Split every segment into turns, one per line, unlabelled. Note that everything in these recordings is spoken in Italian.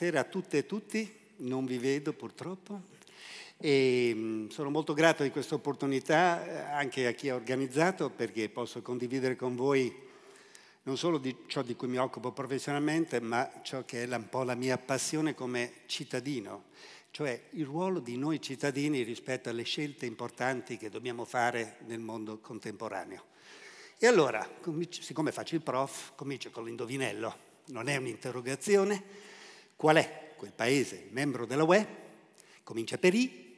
Buonasera a tutte e tutti, non vi vedo purtroppo. E mm, sono molto grato di questa opportunità eh, anche a chi ha organizzato perché posso condividere con voi non solo di ciò di cui mi occupo professionalmente, ma ciò che è un po' la mia passione come cittadino, cioè il ruolo di noi cittadini rispetto alle scelte importanti che dobbiamo fare nel mondo contemporaneo. E allora, siccome faccio il prof, comincio con l'indovinello, non è un'interrogazione, Qual è quel paese membro della UE? Comincia per I,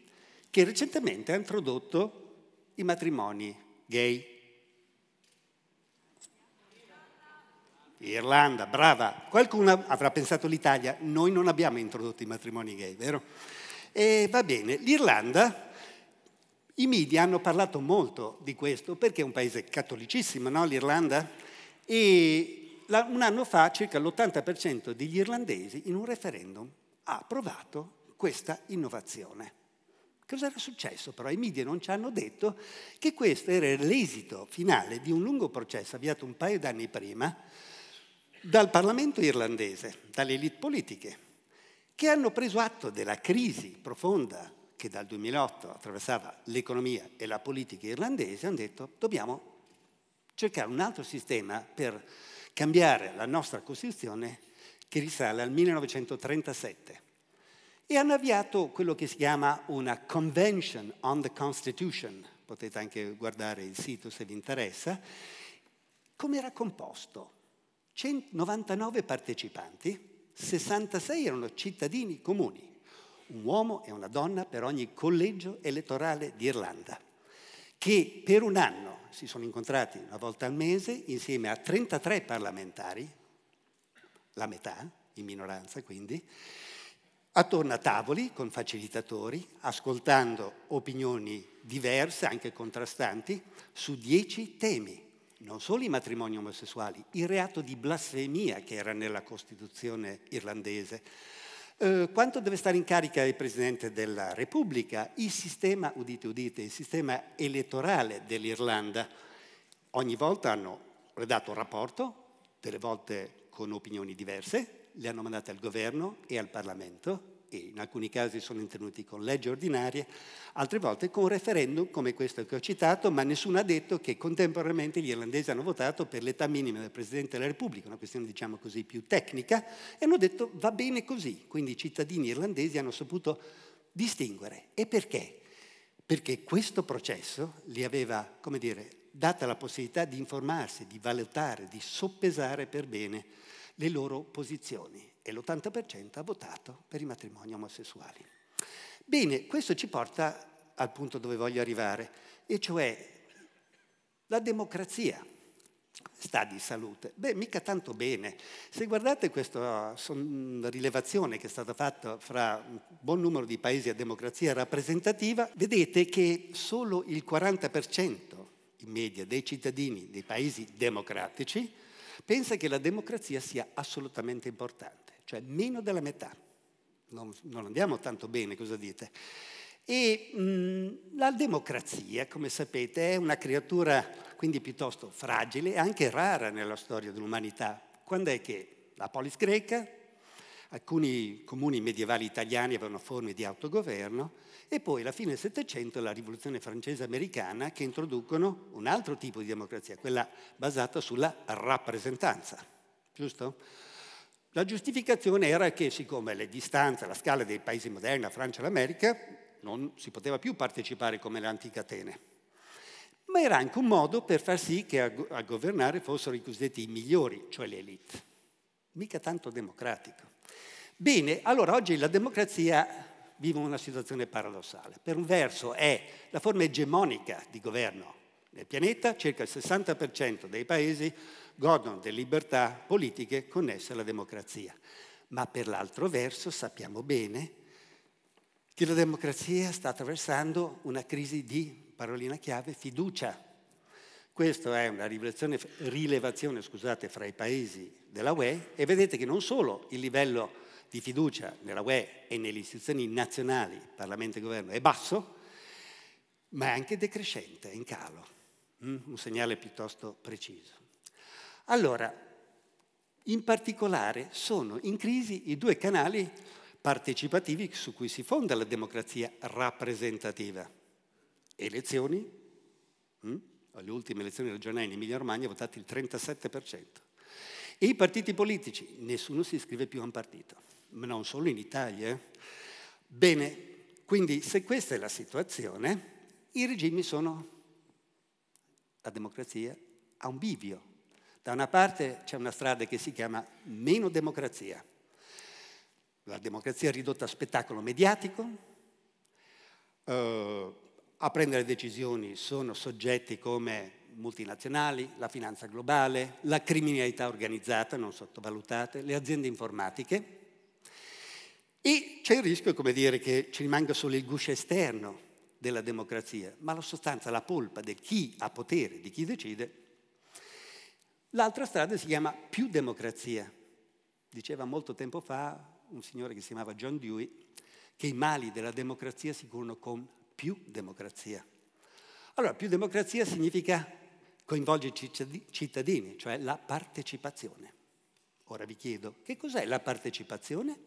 che recentemente ha introdotto i matrimoni gay. Irlanda, brava. Qualcuno avrà pensato l'Italia, noi non abbiamo introdotto i matrimoni gay, vero? E va bene, l'Irlanda, i media hanno parlato molto di questo perché è un paese cattolicissimo, no? L'Irlanda? E un anno fa circa l'80% degli irlandesi in un referendum ha approvato questa innovazione. Cosa era successo però? I media non ci hanno detto che questo era l'esito finale di un lungo processo avviato un paio d'anni prima dal Parlamento irlandese, dalle elite politiche, che hanno preso atto della crisi profonda che dal 2008 attraversava l'economia e la politica irlandese, hanno detto dobbiamo cercare un altro sistema per cambiare la nostra Costituzione che risale al 1937 e hanno avviato quello che si chiama una Convention on the Constitution, potete anche guardare il sito se vi interessa, come era composto? 99 partecipanti, 66 erano cittadini comuni, un uomo e una donna per ogni collegio elettorale d'Irlanda, che per un anno si sono incontrati una volta al mese insieme a 33 parlamentari, la metà, in minoranza quindi, attorno a tavoli con facilitatori, ascoltando opinioni diverse, anche contrastanti, su dieci temi, non solo i matrimoni omosessuali, il reato di blasfemia che era nella Costituzione irlandese, eh, quanto deve stare in carica il Presidente della Repubblica? Il sistema, udite, udite, il sistema elettorale dell'Irlanda. Ogni volta hanno redatto un rapporto, delle volte con opinioni diverse, le hanno mandate al governo e al Parlamento e in alcuni casi sono intervenuti con leggi ordinarie, altre volte con referendum come questo che ho citato, ma nessuno ha detto che contemporaneamente gli irlandesi hanno votato per l'età minima del Presidente della Repubblica, una questione diciamo così più tecnica, e hanno detto va bene così, quindi i cittadini irlandesi hanno saputo distinguere. E perché? Perché questo processo li aveva, come dire, data la possibilità di informarsi, di valutare, di soppesare per bene le loro posizioni e l'80% ha votato per i matrimoni omosessuali. Bene, questo ci porta al punto dove voglio arrivare, e cioè la democrazia sta di salute. Beh, mica tanto bene. Se guardate questa rilevazione che è stata fatta fra un buon numero di paesi a democrazia rappresentativa, vedete che solo il 40% in media dei cittadini dei paesi democratici pensa che la democrazia sia assolutamente importante cioè meno della metà. Non, non andiamo tanto bene, cosa dite? E mh, la democrazia, come sapete, è una creatura quindi piuttosto fragile e anche rara nella storia dell'umanità. Quando è che la polis greca, alcuni comuni medievali italiani avevano forme di autogoverno e poi alla fine del Settecento la rivoluzione francese americana che introducono un altro tipo di democrazia, quella basata sulla rappresentanza, giusto? La giustificazione era che siccome le distanze, la scala dei paesi moderni, la Francia e l'America, non si poteva più partecipare come le antiche Atene, ma era anche un modo per far sì che a, governare fossero i cosiddetti migliori, cioè le elite. Mica tanto democratico. Bene, allora oggi la democrazia vive una situazione paradossale. Per un verso è la forma egemonica di governo nel pianeta, circa il 60% dei paesi godono delle libertà politiche connesse alla democrazia. Ma per l'altro verso sappiamo bene che la democrazia sta attraversando una crisi di, parolina chiave, fiducia. Questa è una rilevazione scusate, fra i paesi della UE e vedete che non solo il livello di fiducia nella UE e nelle istituzioni nazionali, Parlamento e Governo, è basso, ma è anche decrescente, è in calo. Mm, un segnale piuttosto preciso. Allora, in particolare sono in crisi i due canali partecipativi su cui si fonda la democrazia rappresentativa. Elezioni, hm? le ultime elezioni regionali in Emilia Romagna votati il 37%. E i partiti politici, nessuno si iscrive più a un partito, ma non solo in Italia. Eh? Bene, quindi se questa è la situazione, i regimi sono, la democrazia, ha un bivio, da una parte c'è una strada che si chiama meno democrazia, la democrazia ridotta a spettacolo mediatico, eh, a prendere decisioni sono soggetti come multinazionali, la finanza globale, la criminalità organizzata, non sottovalutate, le aziende informatiche. E c'è il rischio, come dire, che ci rimanga solo il guscio esterno della democrazia, ma la sostanza, la polpa di chi ha potere, di chi decide, L'altra strada si chiama più democrazia. Diceva molto tempo fa un signore che si chiamava John Dewey che i mali della democrazia si curano con più democrazia. Allora, più democrazia significa coinvolgere i cittadini, cioè la partecipazione. Ora vi chiedo, che cos'è la partecipazione?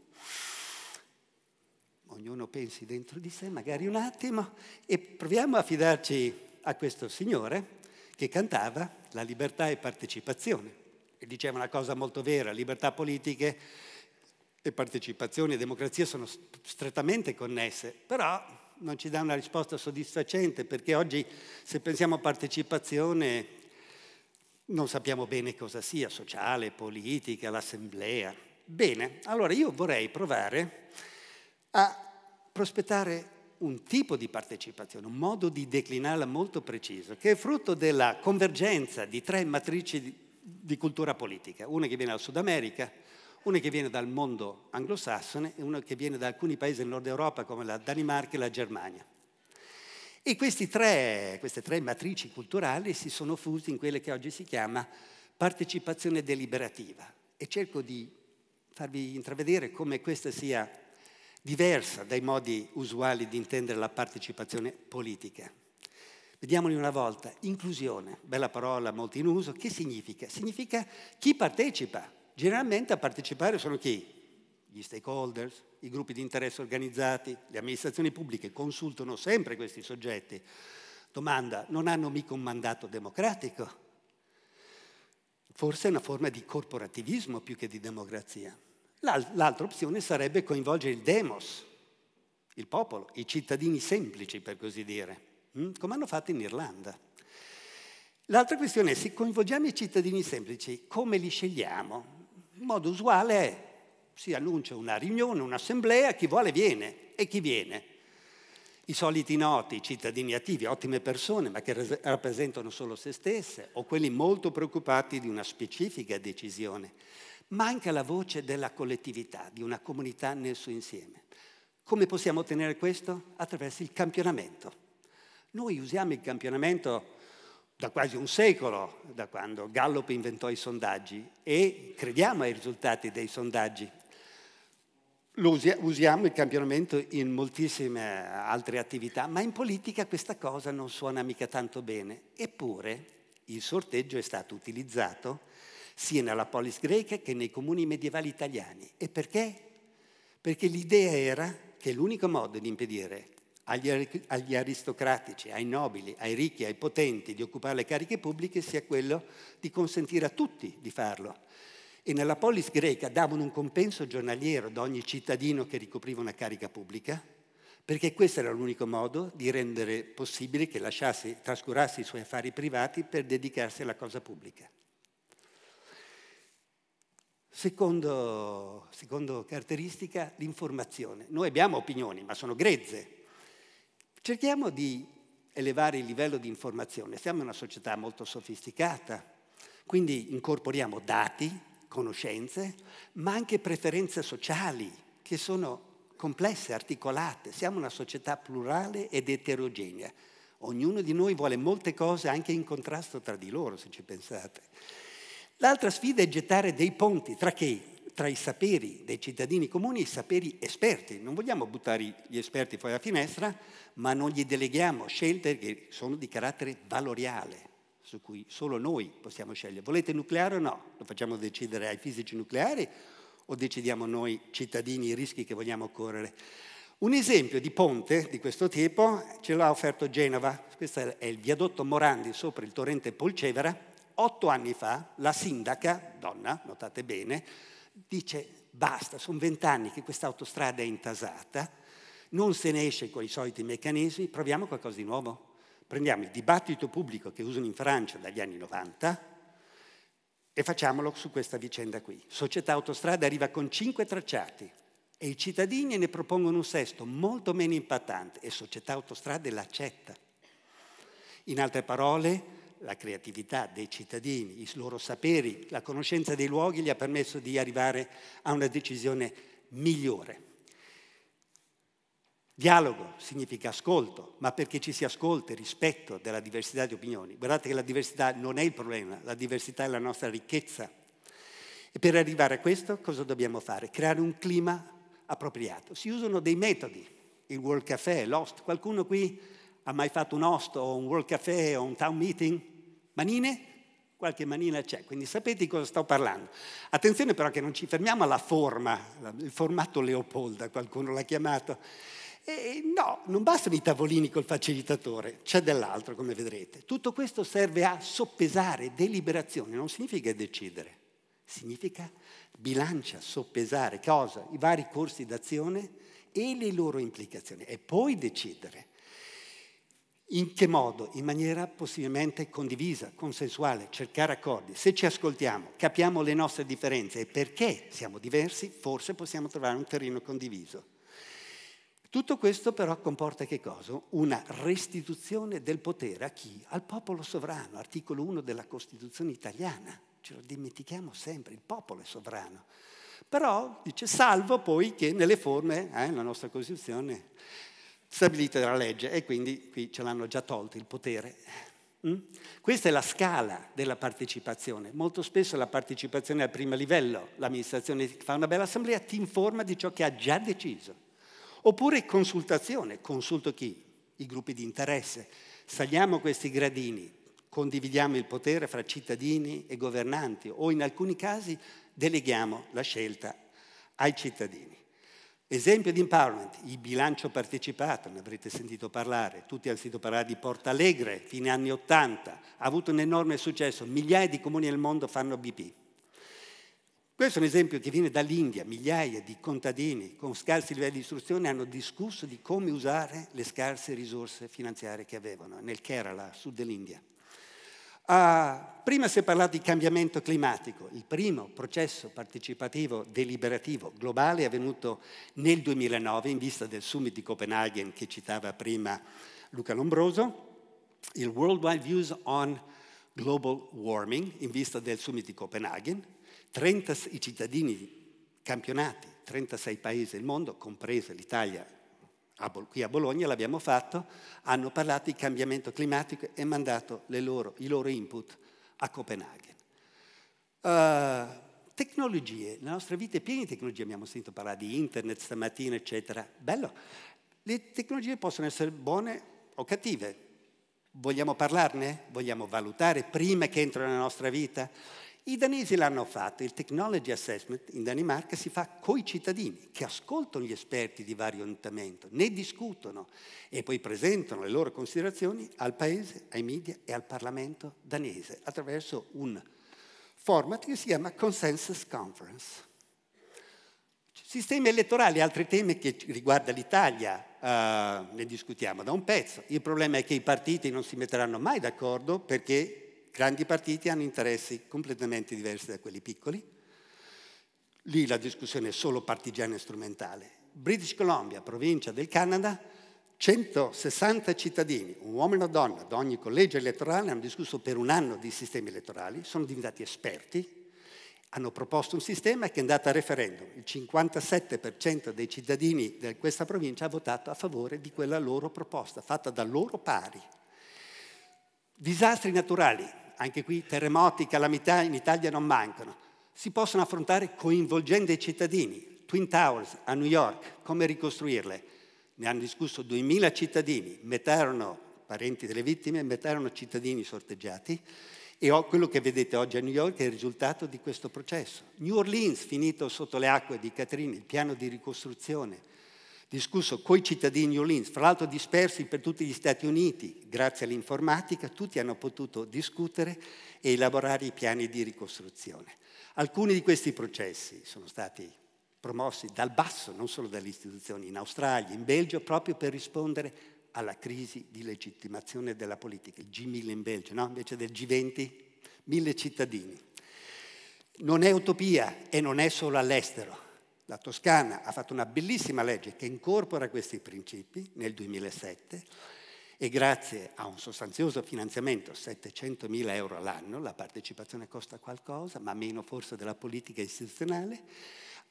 Ognuno pensi dentro di sé, magari un attimo, e proviamo a fidarci a questo signore che cantava la libertà e partecipazione. E diceva una cosa molto vera, libertà politiche e partecipazione e democrazia sono strettamente connesse, però non ci dà una risposta soddisfacente perché oggi se pensiamo a partecipazione non sappiamo bene cosa sia, sociale, politica, l'assemblea. Bene, allora io vorrei provare a prospettare un tipo di partecipazione, un modo di declinarla molto preciso, che è frutto della convergenza di tre matrici di, cultura politica, una che viene dal Sud America, una che viene dal mondo anglosassone e una che viene da alcuni paesi del nord Europa come la Danimarca e la Germania. E tre, queste tre matrici culturali si sono fusi in quella che oggi si chiama partecipazione deliberativa. E cerco di farvi intravedere come questa sia diversa dai modi usuali di intendere la partecipazione politica. Vediamoli una volta. Inclusione, bella parola molto in uso, che significa? Significa chi partecipa. Generalmente a partecipare sono chi? Gli stakeholders, i gruppi di interesse organizzati, le amministrazioni pubbliche consultano sempre questi soggetti. Domanda, non hanno mica un mandato democratico? Forse è una forma di corporativismo più che di democrazia. L'altra opzione sarebbe coinvolgere il demos, il popolo, i cittadini semplici, per così dire, mm? come hanno fatto in Irlanda. L'altra questione è se coinvolgiamo i cittadini semplici, come li scegliamo? In modo usuale è si annuncia una riunione, un'assemblea, chi vuole viene e chi viene. I soliti noti, i cittadini attivi, ottime persone, ma che rappresentano solo se stesse, o quelli molto preoccupati di una specifica decisione. Manca la voce della collettività, di una comunità nel suo insieme. Come possiamo ottenere questo? Attraverso il campionamento. Noi usiamo il campionamento da quasi un secolo, da quando Gallup inventò i sondaggi, e crediamo ai risultati dei sondaggi. usiamo il campionamento in moltissime altre attività, ma in politica questa cosa non suona mica tanto bene. Eppure il sorteggio è stato utilizzato sia nella polis greca che nei comuni medievali italiani. E perché? Perché l'idea era che l'unico modo di impedire agli, aristocratici, ai nobili, ai ricchi, ai potenti di occupare le cariche pubbliche sia quello di consentire a tutti di farlo. E nella polis greca davano un compenso giornaliero ad ogni cittadino che ricopriva una carica pubblica, perché questo era l'unico modo di rendere possibile che lasciasse, trascurasse i suoi affari privati per dedicarsi alla cosa pubblica. Secondo, secondo caratteristica, l'informazione. Noi abbiamo opinioni, ma sono grezze. Cerchiamo di elevare il livello di informazione. Siamo una società molto sofisticata, quindi incorporiamo dati, conoscenze, ma anche preferenze sociali che sono complesse, articolate. Siamo una società plurale ed eterogenea. Ognuno di noi vuole molte cose anche in contrasto tra di loro, se ci pensate. L'altra sfida è gettare dei ponti tra, tra i saperi dei cittadini comuni e i saperi esperti. Non vogliamo buttare gli esperti fuori la finestra, ma non gli deleghiamo scelte che sono di carattere valoriale, su cui solo noi possiamo scegliere. Volete nucleare o no? Lo facciamo decidere ai fisici nucleari o decidiamo noi cittadini i rischi che vogliamo correre? Un esempio di ponte di questo tipo ce l'ha offerto Genova, questo è il viadotto Morandi sopra il torrente Polcevera, otto anni fa la sindaca, donna, notate bene, dice basta, sono vent'anni che questa autostrada è intasata, non se ne esce con i soliti meccanismi, proviamo qualcosa di nuovo. Prendiamo il dibattito pubblico che usano in Francia dagli anni 90 e facciamolo su questa vicenda qui. Società Autostrada arriva con cinque tracciati e i cittadini ne propongono un sesto molto meno impattante e Società Autostrada l'accetta. In altre parole, la creatività dei cittadini, i loro saperi, la conoscenza dei luoghi gli ha permesso di arrivare a una decisione migliore. Dialogo significa ascolto, ma perché ci si ascolta e rispetto della diversità di opinioni. Guardate che la diversità non è il problema, la diversità è la nostra ricchezza. E per arrivare a questo cosa dobbiamo fare? Creare un clima appropriato. Si usano dei metodi, il World Café, l'Host, qualcuno qui ha mai fatto un host o un World Café o un town meeting? Manine? Qualche manina c'è, quindi sapete di cosa sto parlando. Attenzione però che non ci fermiamo alla forma, il formato Leopolda, qualcuno l'ha chiamato. E no, non bastano i tavolini col facilitatore, c'è dell'altro come vedrete. Tutto questo serve a soppesare deliberazione, non significa decidere, significa bilancia, soppesare cosa? I vari corsi d'azione e le loro implicazioni e poi decidere. In che modo? In maniera possibilmente condivisa, consensuale, cercare accordi. Se ci ascoltiamo, capiamo le nostre differenze e perché siamo diversi, forse possiamo trovare un terreno condiviso. Tutto questo però comporta che cosa? Una restituzione del potere a chi? Al popolo sovrano, articolo 1 della Costituzione italiana. Ce lo dimentichiamo sempre, il popolo è sovrano. Però dice salvo poi che nelle forme, eh, la nostra Costituzione stabilite dalla legge e quindi qui ce l'hanno già tolto il potere. Mm? Questa è la scala della partecipazione. Molto spesso la partecipazione è al primo livello. L'amministrazione fa una bella assemblea, ti informa di ciò che ha già deciso. Oppure consultazione, consulto chi? I gruppi di interesse. Saliamo questi gradini, condividiamo il potere fra cittadini e governanti o in alcuni casi deleghiamo la scelta ai cittadini. Esempio di empowerment, il bilancio partecipato, ne avrete sentito parlare, tutti hanno sentito parlare di Porta Alegre, fine anni 80, ha avuto un enorme successo, migliaia di comuni nel mondo fanno BP. Questo è un esempio che viene dall'India, migliaia di contadini con scarsi livelli di istruzione hanno discusso di come usare le scarse risorse finanziarie che avevano nel Kerala, sud dell'India. Uh, prima si è parlato di cambiamento climatico. Il primo processo partecipativo deliberativo globale è avvenuto nel 2009 in vista del summit di Copenaghen che citava prima Luca Lombroso, il Worldwide Views on Global Warming in vista del summit di Copenaghen. 30, I cittadini campionati, 36 paesi del mondo, compresa l'Italia qui a Bologna l'abbiamo fatto, hanno parlato di cambiamento climatico e mandato loro, i loro input a Copenaghen. Uh, tecnologie, la nostra vita è piena di tecnologie, abbiamo sentito parlare di internet stamattina, eccetera. Bello, le tecnologie possono essere buone o cattive. Vogliamo parlarne? Vogliamo valutare prima che entrino nella nostra vita? I danesi l'hanno fatto, il technology assessment in Danimarca si fa coi cittadini che ascoltano gli esperti di vario orientamento, ne discutono e poi presentano le loro considerazioni al paese, ai media e al Parlamento danese attraverso un format che si chiama Consensus Conference. Sistemi elettorali, altri temi che riguardano l'Italia, eh, ne discutiamo da un pezzo. Il problema è che i partiti non si metteranno mai d'accordo perché grandi partiti hanno interessi completamente diversi da quelli piccoli. Lì la discussione è solo partigiana e strumentale. British Columbia, provincia del Canada, 160 cittadini, un uomo e una donna, da ogni collegio elettorale, hanno discusso per un anno di sistemi elettorali, sono diventati esperti, hanno proposto un sistema che è andato a referendum. Il 57% dei cittadini di questa provincia ha votato a favore di quella loro proposta, fatta da loro pari. Disastri naturali, anche qui terremoti, calamità in Italia non mancano, si possono affrontare coinvolgendo i cittadini. Twin Towers a New York, come ricostruirle? Ne hanno discusso 2.000 cittadini, metà erano parenti delle vittime, metà erano cittadini sorteggiati e quello che vedete oggi a New York è il risultato di questo processo. New Orleans, finito sotto le acque di Catherine, il piano di ricostruzione, discusso coi cittadini Olins, fra l'altro dispersi per tutti gli Stati Uniti, grazie all'informatica, tutti hanno potuto discutere e elaborare i piani di ricostruzione. Alcuni di questi processi sono stati promossi dal basso, non solo dalle istituzioni, in Australia, in Belgio, proprio per rispondere alla crisi di legittimazione della politica, il G1000 in Belgio, no? invece del G20, mille cittadini. Non è utopia e non è solo all'estero, la Toscana ha fatto una bellissima legge che incorpora questi principi nel 2007 e grazie a un sostanzioso finanziamento, 700 mila euro all'anno, la partecipazione costa qualcosa, ma meno forse della politica istituzionale,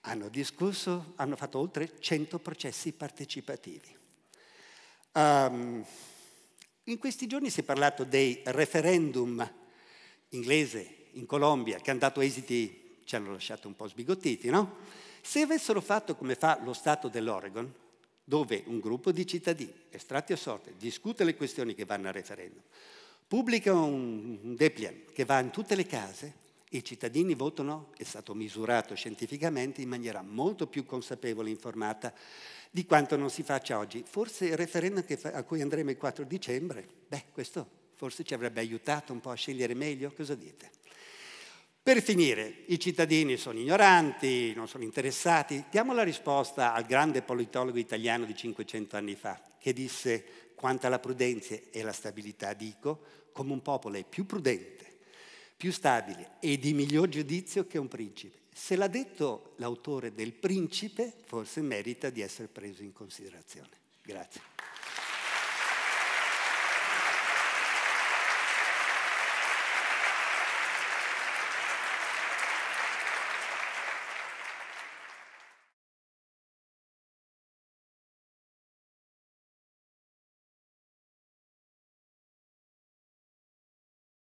hanno discusso, hanno fatto oltre 100 processi partecipativi. Um, in questi giorni si è parlato dei referendum inglese in Colombia che hanno dato esiti, ci hanno lasciato un po' sbigottiti, no? Se avessero fatto come fa lo Stato dell'Oregon, dove un gruppo di cittadini, estratti a sorte, discute le questioni che vanno al referendum, pubblica un depliant che va in tutte le case, i cittadini votano, è stato misurato scientificamente, in maniera molto più consapevole e informata di quanto non si faccia oggi. Forse il referendum a cui andremo il 4 dicembre, beh, questo forse ci avrebbe aiutato un po' a scegliere meglio, cosa dite? Per finire, i cittadini sono ignoranti, non sono interessati. Diamo la risposta al grande politologo italiano di 500 anni fa, che disse quanto alla prudenza e alla stabilità dico, come un popolo è più prudente, più stabile e di miglior giudizio che un principe. Se l'ha detto l'autore del principe, forse merita di essere preso in considerazione. Grazie.